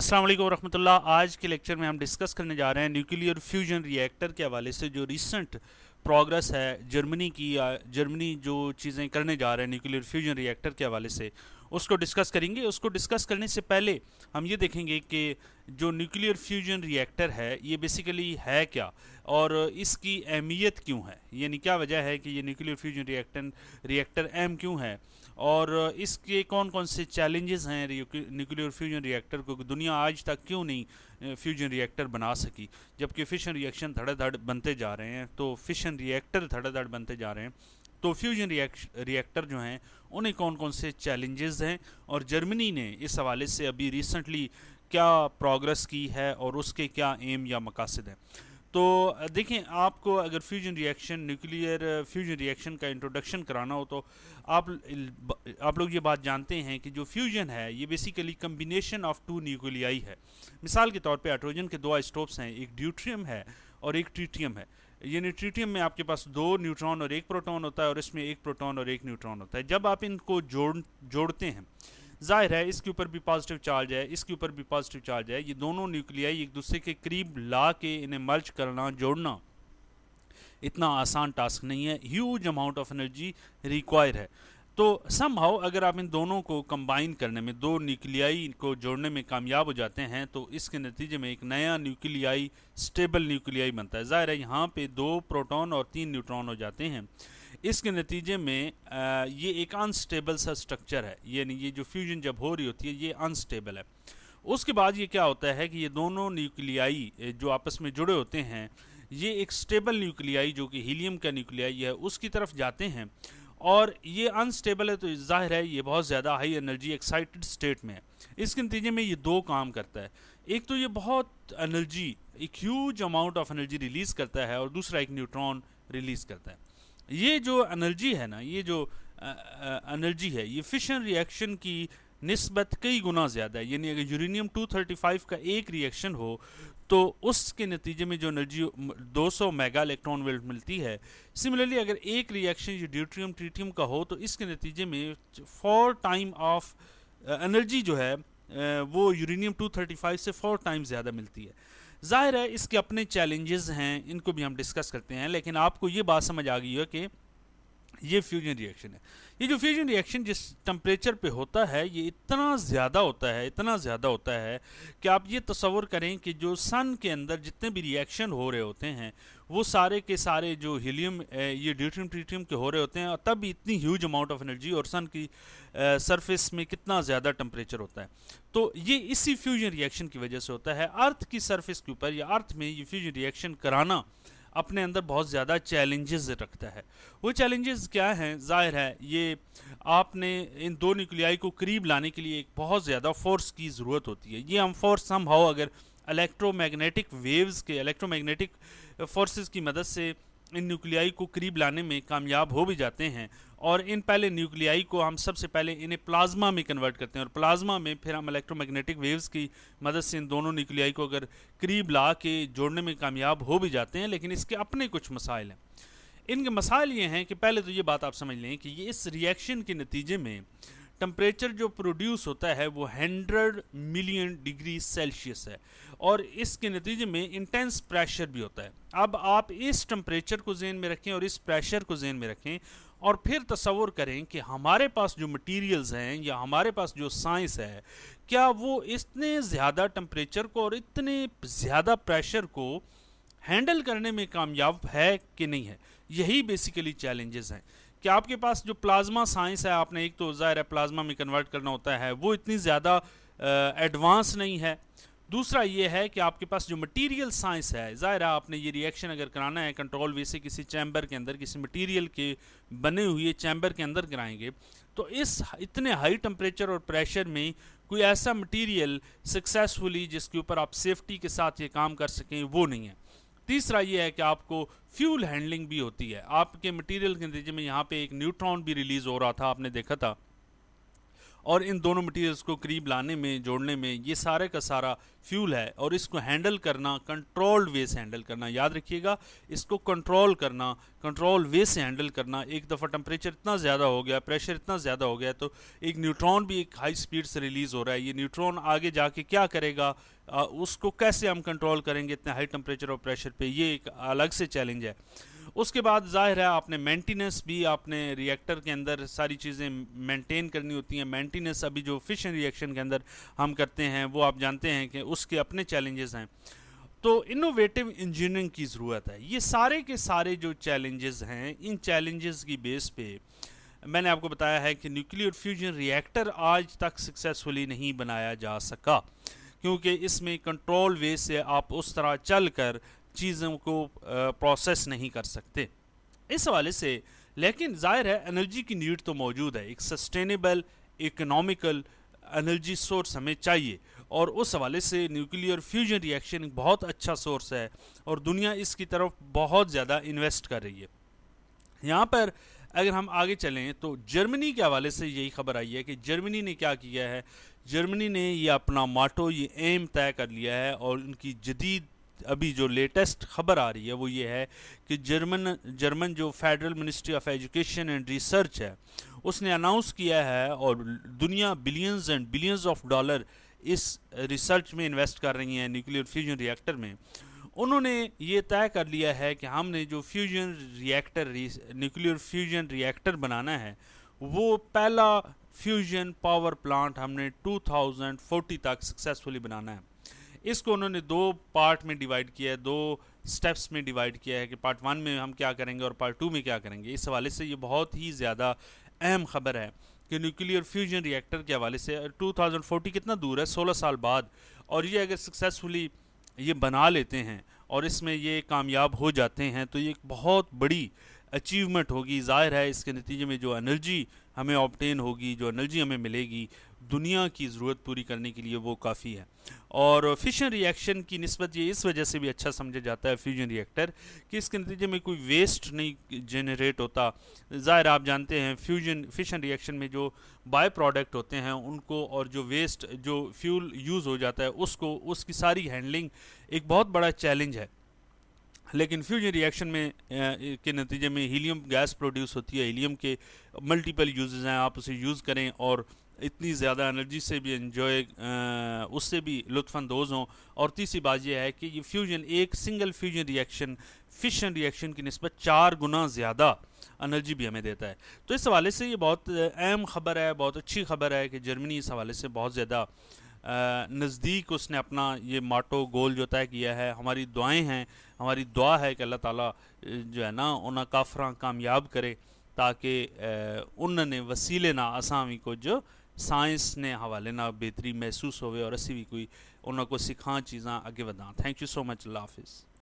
अस्सलाम वालेकुम रहमतुल्लाह आज के लेक्चर में हम डिस्कस करने जा रहे हैं न्यूक्लियर फ्यूजन रिएक्टर के हवाले से जो रिसेंट प्रोग्रेस है जर्मनी की जर्मनी जो चीज़ें करने जा रहे हैं न्यूक्लियर फ्यूजन रिएक्टर के हवाले से उसको डिस्कस करेंगे उसको डिस्कस करने से पहले हम ये देखेंगे कि जो न्यूक्लियर फ्यूजन रिएक्टर है ये बेसिकली है क्या और इसकी अहमियत क्यों है यानी क्या वजह है कि ये न्यूक्लियर फ्यूजन रिएक्टर रिएक्टर अहम क्यों है और इसके कौन कौन से चैलेंजेस हैं न्यूक्लियर फ्यूजन रिएक्टर को दुनिया आज तक क्यों नहीं फ्यूजन रिएक्टर बना सकी जबकि फिशन रिएक्शन धड़ाधड़ बनते जा रहे हैं तो फिशन रिएक्टर धड़ाधड़ बनते जा रहे हैं तो फ्यूजन रिएक्टर जो हैं उन्हें कौन कौन से चैलेंजेस हैं और जर्मनी ने इस हवाले से अभी रिसेंटली क्या प्रोग्रेस की है और उसके क्या एम या मकासद हैं तो देखें आपको अगर fusion reaction nuclear fusion reaction का इंट्रोडक्शन कराना हो तो आप आप लोग ये बात जानते हैं कि जो फ्यूजन है ये basically combination of two nuclei है मिसाल के तौर पे हाइड्रोजन के दो आइस्टोप्स हैं एक ड्यूट्रियम है और एक ट्रीटियम है ये न्यूट्रिटियम में आपके पास दो न्यूट्रॉन और एक प्रोटॉन होता है और इसमें एक प्रोटॉन और एक न्यूट्रॉन होता है जब आप इनको जोड़ जोड़ते हैं जाहिर है इसके ऊपर भी पॉजिटिव चार्ज है इसके ऊपर भी पॉजिटिव चार्ज है ये दोनों न्यूक्लियाई एक दूसरे के करीब ला के इन्हें मर्ज करना जोड़ना इतना आसान टास्क नहीं है huge amount of energy require है तो समहाउ अगर आप इन दोनों को कंबाइन करने में दो न्यूक्लियाई को जोड़ने में कामयाब हो जाते हैं तो इसके नतीजे में एक नया न्यूक्लियाई स्टेबल न्यूक्लियाई बनता है ज़ाहिर है यहाँ पे दो प्रोटॉन और तीन न्यूट्रॉन हो जाते हैं इसके नतीजे में आ, ये एक अनस्टेबल सा स्ट्रक्चर है यानी ये जो फ्यूजन जब हो रही होती है ये अनस्टेबल है उसके बाद ये क्या होता है कि ये दोनों न्यूक्लियाई जो आपस में जुड़े होते हैं ये एक स्टेबल न्यूक्लियाई जो कि हीलियम का न्यूक्लियाई है उसकी तरफ जाते हैं और ये अनस्टेबल है तो जाहिर है ये बहुत ज़्यादा हाई एनर्जी एक्साइटेड स्टेट में है इसके नतीजे में ये दो काम करता है एक तो ये बहुत एनर्जी एक huge amount of energy release करता है और दूसरा एक न्यूट्रॉन रिलीज़ करता है ये जो एनर्जी है ना ये जो एनर्जी है ये फिशन रिएक्शन की नस्बत कई गुना ज़्यादा है यानी अगर यूरेनियम 235 का एक रिएक्शन हो तो उसके नतीजे में जो एनर्जी 200 मेगा इलेक्ट्रॉन वेल्ट मिलती है सिमिलरली अगर एक रिएक्शन ये ड्यूट्रियम ट्रीटियम का हो तो इसके नतीजे में फोर टाइम ऑफ एनर्जी जो है वो यूरेनियम 235 से फोर टाइम ज़्यादा मिलती है ज़ाहिर है इसके अपने चैलेंजेस हैं इनको भी हम डिस्कस करते हैं लेकिन आपको ये बात समझ आ गई है कि ये फ्यूजन रिएक्शन है ये जो फ्यूजन रिएक्शन जिस टम्परेचर पे होता है ये इतना ज़्यादा होता है इतना ज़्यादा होता है कि आप ये तस्वर करें कि जो सन के अंदर जितने भी रिएक्शन हो रहे होते हैं वो सारे के सारे जो हीलियम ये ड्यूट्रियम ट्रीटियम के हो रहे होते हैं और तब इतनी ह्यूज अमाउंट ऑफ एनर्जी और सन की सरफेस में कितना ज़्यादा टम्परेचर होता है तो ये इसी फ्यूजन रिएक्शन की वजह से होता है अर्थ की सरफेस के ऊपर या अर्थ में ये फ्यूजन रिएक्शन कराना अपने अंदर बहुत ज़्यादा चैलेंजेस रखता है वो चैलेंजेस क्या हैं जाहिर है ये आपने इन दो न्यूक्लियाई को करीब लाने के लिए एक बहुत ज़्यादा फोर्स की ज़रूरत होती है ये हम फोर्स हम हाउ अगर इलेक्ट्रोमैग्नेटिक वेव्स के इलेक्ट्रोमैग्नेटिक फोर्सेस की मदद से इन न्यूक्लियाई को करीब लाने में कामयाब हो भी जाते हैं और इन पहले न्यूक्लियाई को हम सबसे पहले इन्हें प्लाज्मा में कन्वर्ट करते हैं और प्लाज्मा में फिर हम इलेक्ट्रोमैग्नेटिक वेव्स की मदद से इन दोनों न्यूक्लियाई को अगर करीब ला के जोड़ने में कामयाब हो भी जाते हैं लेकिन इसके अपने कुछ मसाइल हैं इनके मसाइल ये हैं कि पहले तो ये बात आप समझ लें कि ये इस रिएक्शन के नतीजे में टेम्परेचर जो प्रोड्यूस होता है वो हंड्रेड मिलियन डिग्री सेल्सियस है और इसके नतीजे में इंटेंस प्रेशर भी होता है अब आप इस टम्परेचर को जेन में रखें और इस प्रेशर को जेन में रखें और फिर तस्वुर करें कि हमारे पास जो मटेरियल्स हैं या हमारे पास जो साइंस है क्या वो इतने ज़्यादा टम्परेचर को और इतने ज़्यादा प्रेशर को हैंडल करने में कामयाब है कि नहीं है यही बेसिकली चैलेंजेस हैं कि आपके पास जो प्लाज्मा साइंस है आपने एक तो ज़ाहिर है प्लाज्मा में कन्वर्ट करना होता है वो इतनी ज़्यादा एडवांस नहीं है दूसरा ये है कि आपके पास जो मटेरियल साइंस है ज़ाहिर आपने ये रिएक्शन अगर कराना है कंट्रोल वे से किसी चैम्बर के अंदर किसी मटेरियल के बने हुए चैम्बर के अंदर कराएंगे तो इस इतने हाई टम्परेचर और प्रेशर में कोई ऐसा मटेरियल सक्सेसफुली जिसके ऊपर आप सेफ्टी के साथ ये काम कर सकें वो नहीं है तीसरा ये है कि आपको फ्यूल हैंडलिंग भी होती है आपके मटेरियल के नतीजे में यहाँ पे एक न्यूट्रॉन भी रिलीज हो रहा था आपने देखा था और इन दोनों मटेरियल्स को करीब लाने में जोड़ने में ये सारे का सारा फ्यूल है और इसको हैंडल करना कंट्रोल्ड वे से हैंडल करना याद रखिएगा इसको कंट्रोल करना कंट्रोल वे से हैंडल करना एक दफ़ा टम्परेचर इतना ज़्यादा हो गया प्रेशर इतना ज़्यादा हो गया तो एक न्यूट्रॉन भी एक हाई स्पीड से रिलीज़ हो रहा है ये न्यूट्रॉन आगे जाके क्या करेगा आ, उसको कैसे हम कंट्रोल करेंगे इतने हाई टेम्परेचर और प्रेशर पर ये एक अलग से चैलेंज है उसके बाद जाहिर है आपने मेंटेनेंस भी आपने रिएक्टर के अंदर सारी चीज़ें मेंटेन करनी होती हैं मेंटेनेंस अभी जो फिशन रिएक्शन के अंदर हम करते हैं वो आप जानते हैं कि उसके अपने चैलेंजेस हैं तो इनोवेटिव इंजीनियरिंग की ज़रूरत है ये सारे के सारे जो चैलेंजेस हैं इन चैलेंजेस की बेस पे मैंने आपको बताया है कि न्यूक्लियर फ्यूजन रिएक्टर आज तक सक्सेसफुली नहीं बनाया जा सका क्योंकि इसमें कंट्रोल वे से आप उस तरह चल कर चीज़ों को प्रोसेस नहीं कर सकते इस हवाले से लेकिन जाहिर है एनर्जी की नीड तो मौजूद है एक सस्टेनेबल इकोनॉमिकल एनर्जी सोर्स हमें चाहिए और उस हवाले से न्यूक्लियर फ्यूजन रिएक्शन बहुत अच्छा सोर्स है और दुनिया इसकी तरफ बहुत ज़्यादा इन्वेस्ट कर रही है यहाँ पर अगर हम आगे चलें तो जर्मनी के हवाले से यही खबर आई है कि जर्मनी ने क्या किया है जर्मनी ने ये अपना माटो ये एम तय कर लिया है और उनकी जदीद अभी जो लेटेस्ट खबर आ रही है वो ये है कि जर्मन जर्मन जो federal ministry of education and research है उसने अनाउंस किया है और दुनिया billions and billions of dollar इस रिसर्च में इन्वेस्ट कर रही है न्यूक्लियर फ्यूजन रिएक्टर में उन्होंने ये तय कर लिया है कि हमने जो fusion reactor nuclear fusion reactor बनाना है वो पहला फ्यूजन पावर प्लांट हमने 2040 तक सक्सेसफुली बनाना है इसको उन्होंने दो पार्ट में डिवाइड किया है दो स्टेप्स में डिवाइड किया है कि पार्ट वन में हम क्या करेंगे और पार्ट टू में क्या करेंगे इस हवाले से ये बहुत ही ज़्यादा अहम खबर है कि न्यूक्लियर फ्यूजन रिएक्टर के हवाले से 2040 कितना दूर है 16 साल बाद और ये अगर सक्सेसफुली ये बना लेते हैं और इसमें ये कामयाब हो जाते हैं तो ये एक बहुत बड़ी अचीवमेंट होगी ज़ाहिर है इसके नतीजे में जो एनर्जी हमें ऑप्टेन होगी जो एनर्जी हमें मिलेगी दुनिया की ज़रूरत पूरी करने के लिए वो काफ़ी है और फिशन रिएक्शन की नस्बत ये इस वजह से भी अच्छा समझा जाता है फ्यूजन रिएक्टर कि इसके नतीजे में कोई वेस्ट नहीं जनरेट होता ज़ाहिर आप जानते हैं फ्यूजन फिशन रिएक्शन में जो बाय प्रोडक्ट होते हैं उनको और जो वेस्ट जो फ्यूल यूज़ हो जाता है उसको उसकी सारी हैंडलिंग एक बहुत बड़ा चैलेंज है लेकिन फ्यूजन रिएक्शन में आ, के नतीजे में हीलियम गैस प्रोड्यूस होती है हीलियम के मल्टीपल यूजेज़ हैं आप उसे यूज़ करें और इतनी ज़्यादा एनर्जी से भी इंजॉय उससे भी लुफानंदोज़ हों और तीसरी बात यह है कि ये फ्यूजन एक single fusion reaction fission reaction की नस्बत चार गुना ज़्यादा एनर्जी भी हमें देता है तो इस हवाले से ये बहुत अहम ख़बर है बहुत अच्छी खबर है कि जर्मनी इस हवाले से बहुत ज़्यादा नज़दीक उसने अपना ये माटो गोल जो तय किया है हमारी दुआएँ हैं हमारी दुआ है कि अल्लाह ताला जो है ना उन्हें काफर कामयाब करे ताकि उन्होंने वसीले ना को कुछ साइंस ने हवाले न बेहतरी महसूस होवे और असी भी कोई उन्होंने को सिखा चीज़ा अगे वा थैंक यू सो मच अल्लाह हाफिज़